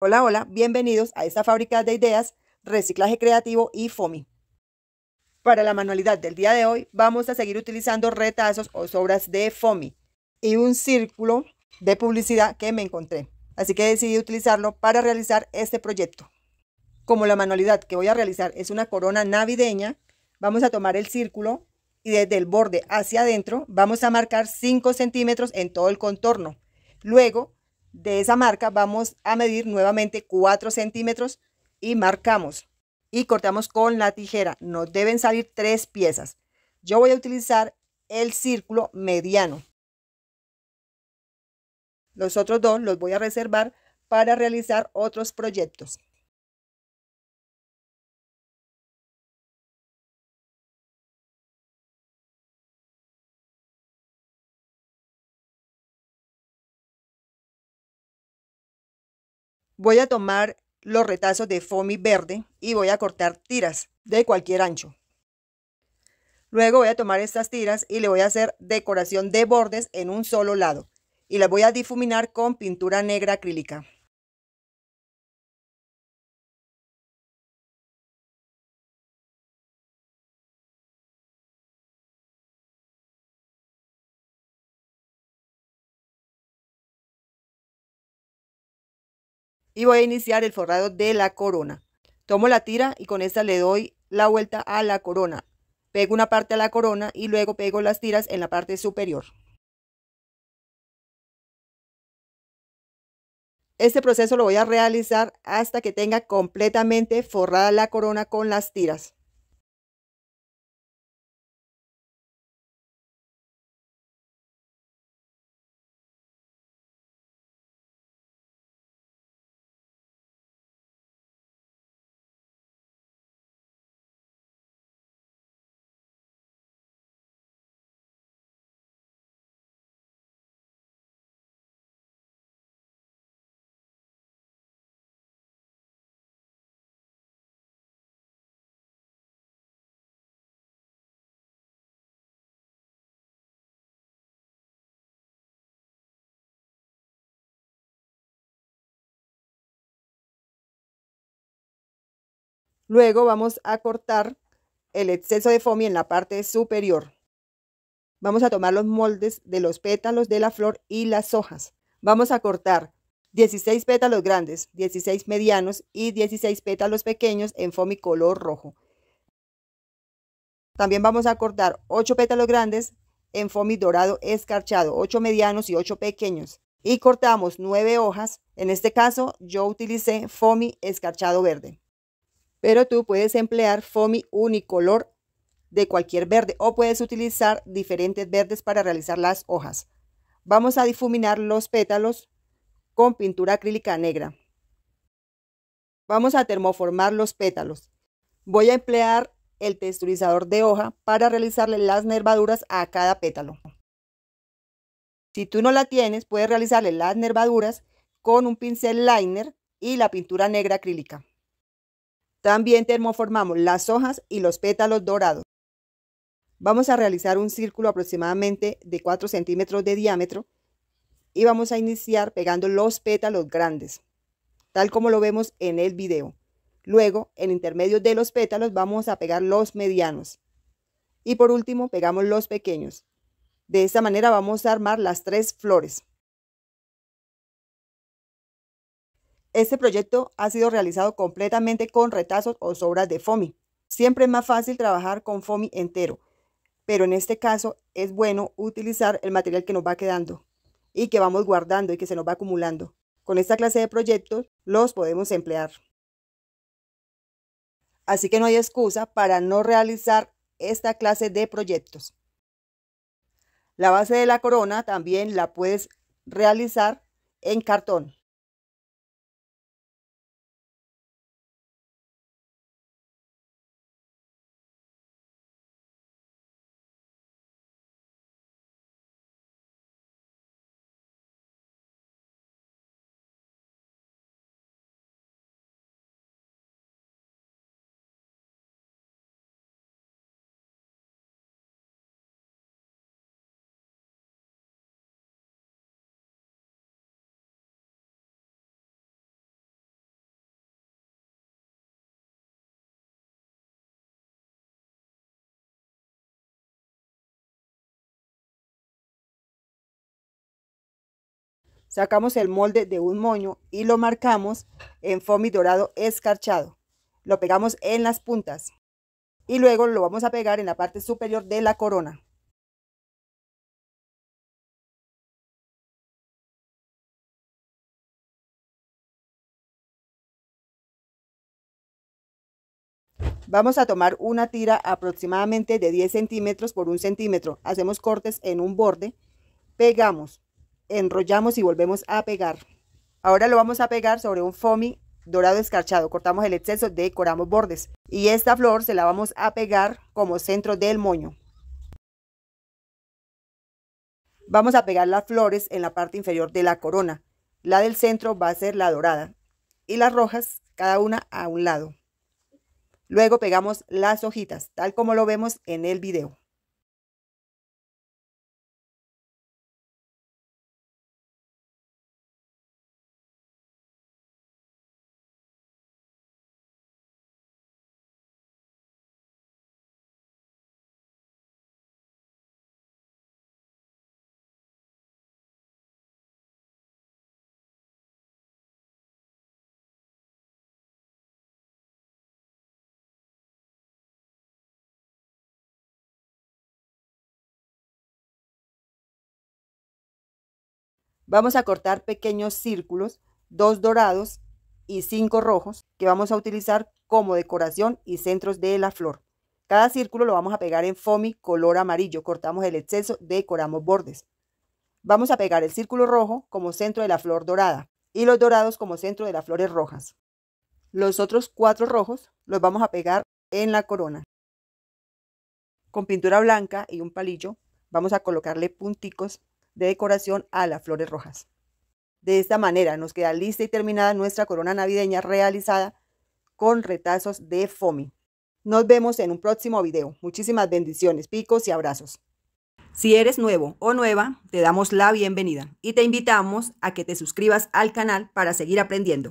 Hola, hola, bienvenidos a esta fábrica de ideas, reciclaje creativo y FOMI. Para la manualidad del día de hoy vamos a seguir utilizando retazos o sobras de FOMI y un círculo de publicidad que me encontré. Así que decidí utilizarlo para realizar este proyecto. Como la manualidad que voy a realizar es una corona navideña, vamos a tomar el círculo y desde el borde hacia adentro vamos a marcar 5 centímetros en todo el contorno. Luego de esa marca vamos a medir nuevamente 4 centímetros y marcamos y cortamos con la tijera. Nos deben salir tres piezas. Yo voy a utilizar el círculo mediano. Los otros dos los voy a reservar para realizar otros proyectos. Voy a tomar los retazos de foamy verde y voy a cortar tiras de cualquier ancho. Luego voy a tomar estas tiras y le voy a hacer decoración de bordes en un solo lado y las voy a difuminar con pintura negra acrílica. y voy a iniciar el forrado de la corona. Tomo la tira y con esta le doy la vuelta a la corona. Pego una parte a la corona y luego pego las tiras en la parte superior. Este proceso lo voy a realizar hasta que tenga completamente forrada la corona con las tiras. Luego vamos a cortar el exceso de foamy en la parte superior. Vamos a tomar los moldes de los pétalos de la flor y las hojas. Vamos a cortar 16 pétalos grandes, 16 medianos y 16 pétalos pequeños en foamy color rojo. También vamos a cortar 8 pétalos grandes en foamy dorado escarchado, 8 medianos y 8 pequeños. Y cortamos 9 hojas. En este caso yo utilicé foamy escarchado verde pero tú puedes emplear foamy unicolor de cualquier verde o puedes utilizar diferentes verdes para realizar las hojas. Vamos a difuminar los pétalos con pintura acrílica negra. Vamos a termoformar los pétalos. Voy a emplear el texturizador de hoja para realizarle las nervaduras a cada pétalo. Si tú no la tienes, puedes realizarle las nervaduras con un pincel liner y la pintura negra acrílica. También termoformamos las hojas y los pétalos dorados. Vamos a realizar un círculo aproximadamente de 4 centímetros de diámetro y vamos a iniciar pegando los pétalos grandes, tal como lo vemos en el video. Luego, en intermedio de los pétalos vamos a pegar los medianos. Y por último, pegamos los pequeños. De esta manera vamos a armar las tres flores. Este proyecto ha sido realizado completamente con retazos o sobras de FOMI. Siempre es más fácil trabajar con FOMI entero, pero en este caso es bueno utilizar el material que nos va quedando y que vamos guardando y que se nos va acumulando. Con esta clase de proyectos los podemos emplear. Así que no hay excusa para no realizar esta clase de proyectos. La base de la corona también la puedes realizar en cartón. Sacamos el molde de un moño y lo marcamos en foamy dorado escarchado. Lo pegamos en las puntas y luego lo vamos a pegar en la parte superior de la corona. Vamos a tomar una tira aproximadamente de 10 centímetros por 1 centímetro. Hacemos cortes en un borde, pegamos enrollamos y volvemos a pegar. Ahora lo vamos a pegar sobre un foamy dorado escarchado. Cortamos el exceso, decoramos bordes. Y esta flor se la vamos a pegar como centro del moño. Vamos a pegar las flores en la parte inferior de la corona. La del centro va a ser la dorada. Y las rojas, cada una a un lado. Luego pegamos las hojitas, tal como lo vemos en el video. Vamos a cortar pequeños círculos, dos dorados y cinco rojos, que vamos a utilizar como decoración y centros de la flor. Cada círculo lo vamos a pegar en foamy color amarillo, cortamos el exceso, decoramos bordes. Vamos a pegar el círculo rojo como centro de la flor dorada y los dorados como centro de las flores rojas. Los otros cuatro rojos los vamos a pegar en la corona. Con pintura blanca y un palillo vamos a colocarle punticos de decoración a las flores rojas. De esta manera nos queda lista y terminada nuestra corona navideña realizada con retazos de fomi. Nos vemos en un próximo video. Muchísimas bendiciones, picos y abrazos. Si eres nuevo o nueva, te damos la bienvenida y te invitamos a que te suscribas al canal para seguir aprendiendo.